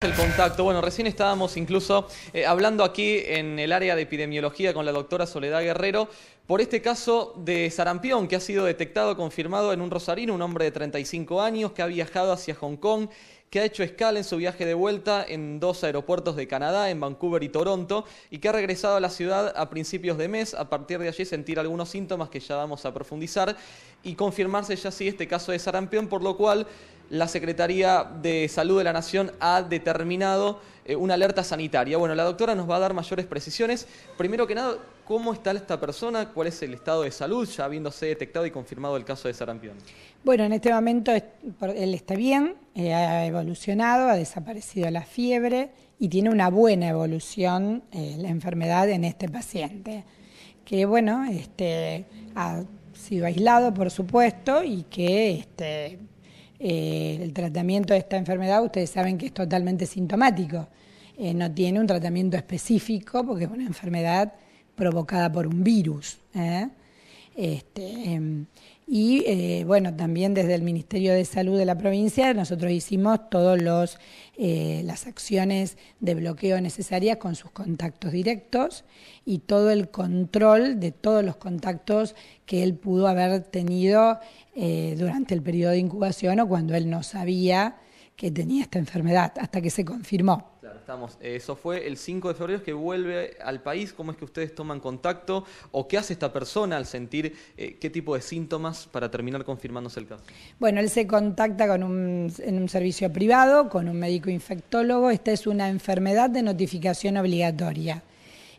El contacto, bueno, recién estábamos incluso eh, hablando aquí en el área de epidemiología con la doctora Soledad Guerrero por este caso de sarampión que ha sido detectado, confirmado en un rosarino, un hombre de 35 años que ha viajado hacia Hong Kong, que ha hecho escala en su viaje de vuelta en dos aeropuertos de Canadá, en Vancouver y Toronto, y que ha regresado a la ciudad a principios de mes, a partir de allí sentir algunos síntomas que ya vamos a profundizar y confirmarse ya sí este caso de sarampión, por lo cual la Secretaría de Salud de la Nación ha determinado eh, una alerta sanitaria. Bueno, la doctora nos va a dar mayores precisiones. Primero que nada, ¿cómo está esta persona? ¿Cuál es el estado de salud, ya habiéndose detectado y confirmado el caso de sarampión? Bueno, en este momento él está bien, eh, ha evolucionado, ha desaparecido la fiebre y tiene una buena evolución eh, la enfermedad en este paciente, que bueno, este, ha sido aislado, por supuesto, y que... Este, eh, el tratamiento de esta enfermedad, ustedes saben que es totalmente sintomático. Eh, no tiene un tratamiento específico porque es una enfermedad provocada por un virus. ¿eh? Este, em, y eh, bueno, también desde el Ministerio de Salud de la provincia nosotros hicimos todas eh, las acciones de bloqueo necesarias con sus contactos directos y todo el control de todos los contactos que él pudo haber tenido eh, durante el periodo de incubación o cuando él no sabía que tenía esta enfermedad, hasta que se confirmó. Claro, estamos. Eh, eso fue el 5 de febrero que vuelve al país. ¿Cómo es que ustedes toman contacto o qué hace esta persona al sentir eh, qué tipo de síntomas para terminar confirmándose el caso? Bueno, él se contacta con un, en un servicio privado con un médico infectólogo. Esta es una enfermedad de notificación obligatoria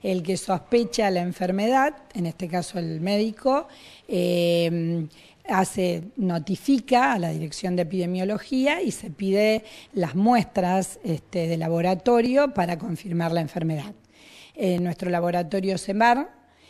el que sospecha la enfermedad, en este caso el médico, eh, hace, notifica a la Dirección de Epidemiología y se pide las muestras este, de laboratorio para confirmar la enfermedad. Eh, nuestro laboratorio SEMAR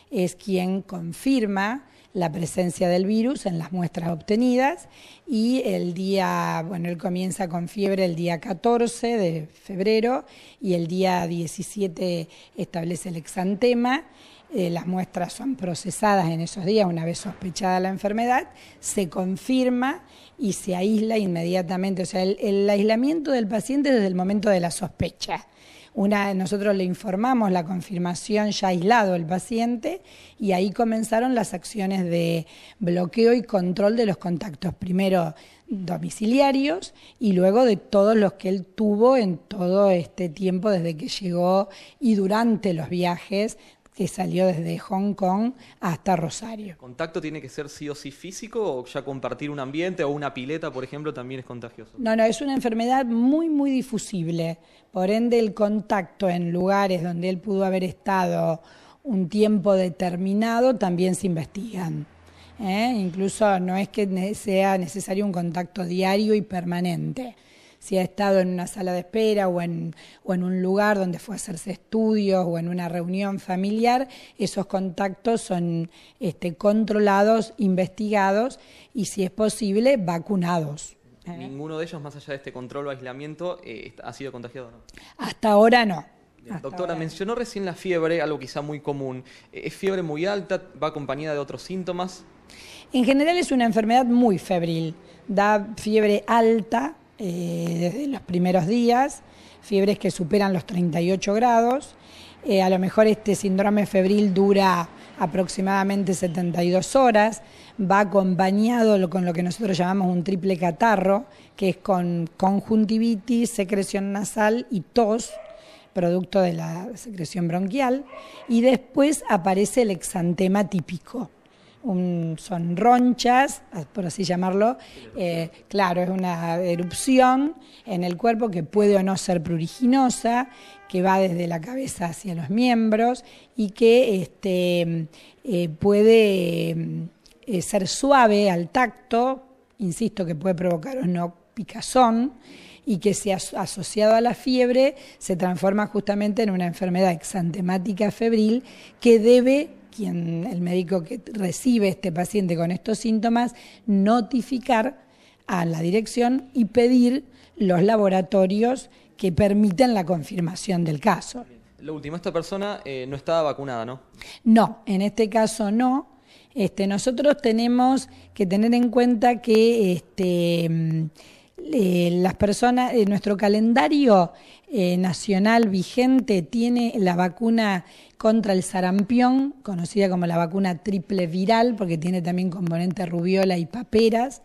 es quien confirma la presencia del virus en las muestras obtenidas y el día, bueno, él comienza con fiebre el día 14 de febrero y el día 17 establece el exantema. Eh, las muestras son procesadas en esos días, una vez sospechada la enfermedad, se confirma y se aísla inmediatamente. O sea, el, el aislamiento del paciente desde el momento de la sospecha. Una, nosotros le informamos la confirmación ya aislado el paciente y ahí comenzaron las acciones de bloqueo y control de los contactos, primero domiciliarios y luego de todos los que él tuvo en todo este tiempo desde que llegó y durante los viajes que salió desde Hong Kong hasta Rosario. ¿Contacto tiene que ser sí o sí físico o ya compartir un ambiente o una pileta, por ejemplo, también es contagioso? No, no, es una enfermedad muy, muy difusible. Por ende, el contacto en lugares donde él pudo haber estado un tiempo determinado también se investigan. ¿eh? Incluso no es que sea necesario un contacto diario y permanente si ha estado en una sala de espera o en, un lugar donde fue a hacerse estudios o en una reunión familiar, esos contactos son este, controlados, investigados y, si es posible, vacunados. Eh. ¿Ninguno de ellos, más allá de este control o aislamiento, eh, ha sido contagiado no? Hasta ahora no. Doctora, mencionó recién la fiebre, algo quizá muy común. Eh, ¿Es fiebre muy alta? ¿Va acompañada de otros síntomas? En general es una enfermedad muy febril. Da fiebre alta, eh, desde los primeros días, fiebres que superan los 38 grados. Eh, a lo mejor este síndrome febril dura aproximadamente 72 horas, va acompañado con lo que nosotros llamamos un triple catarro, que es con conjuntivitis, secreción nasal y tos, producto de la secreción bronquial, y después aparece el exantema típico son ronchas, ah, por así llamarlo, eh, claro, es una erupción en el cuerpo que puede o no ser pruriginosa, que va desde la cabeza hacia los miembros y que este, eh, puede eh, ser suave al tacto, insisto que puede provocar o no picazón y que si asociado a la fiebre se transforma justamente en una enfermedad exantemática febril que debe el médico que recibe este paciente con estos síntomas, notificar a la dirección y pedir los laboratorios que permiten la confirmación del caso. Lo último, esta persona eh, no estaba vacunada, ¿no? No, en este caso no. Este, nosotros tenemos que tener en cuenta que este, eh, las personas, eh, nuestro calendario eh, nacional vigente tiene la vacuna contra el sarampión, conocida como la vacuna triple viral, porque tiene también componente rubiola y paperas.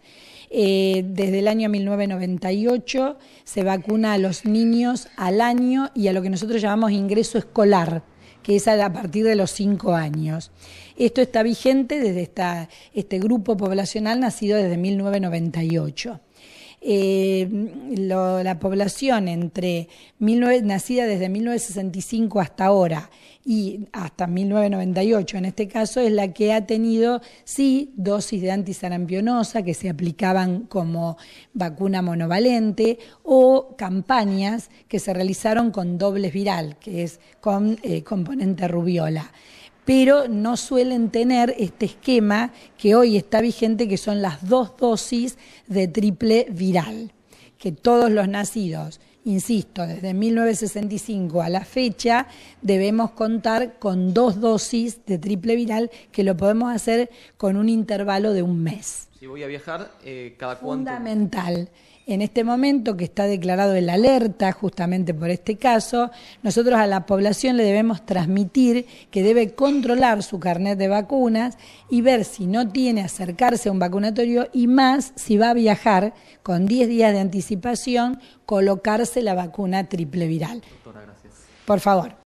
desde el año 1998 se vacuna a los niños al año y a lo que nosotros llamamos ingreso escolar, que es a partir de los cinco años. Esto está vigente desde esta, este grupo poblacional nacido desde 1998. Eh, la población entre nacida desde 1965 hasta ahora y hasta 1998 en este caso es la que ha tenido sí dosis de antisarampionosa que se aplicaban como vacuna monovalente o campañas que se realizaron con dobles viral, que es con eh, componente rubiola pero no suelen tener este esquema que hoy está vigente, que son las dos dosis de triple viral, que todos los nacidos insisto, desde 1965 a la fecha, debemos contar con dos dosis de triple viral que lo podemos hacer con un intervalo de un mes voy a viajar, eh, ¿cada cuánto? Fundamental. En este momento que está declarado el alerta justamente por este caso, nosotros a la población le debemos transmitir que debe controlar su carnet de vacunas y ver si no tiene acercarse a un vacunatorio y más si va a viajar con 10 días de anticipación colocarse la vacuna triple viral. Doctora, gracias. Por favor.